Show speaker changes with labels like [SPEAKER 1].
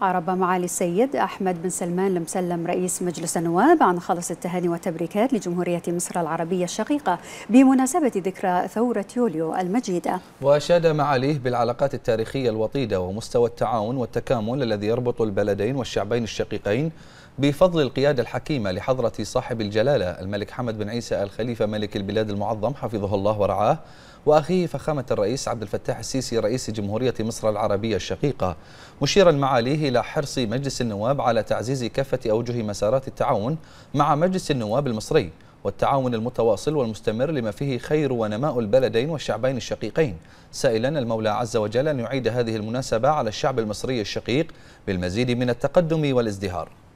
[SPEAKER 1] عرب
[SPEAKER 2] معالي السيد أحمد بن سلمان المسلم رئيس مجلس النواب عن خلص التهاني والتبريكات لجمهورية مصر العربية الشقيقة بمناسبة ذكرى ثورة يوليو المجيدة
[SPEAKER 3] وأشاد معاليه بالعلاقات التاريخية الوطيدة ومستوى التعاون والتكامل الذي يربط البلدين والشعبين الشقيقين بفضل القيادة الحكيمة لحضرة صاحب الجلالة الملك حمد بن عيسى الخليفة ملك البلاد المعظم حفظه الله ورعاه وأخيه فخامة الرئيس عبد الفتاح السيسي رئيس جمهورية مصر العربية الشقيقة مشيرا معاليه إلى حرص مجلس النواب على تعزيز كافة أوجه مسارات التعاون مع مجلس النواب المصري والتعاون المتواصل والمستمر لما فيه خير ونماء البلدين والشعبين الشقيقين سائلا المولى عز وجل أن يعيد هذه المناسبة على الشعب المصري الشقيق بالمزيد من التقدم والازدهار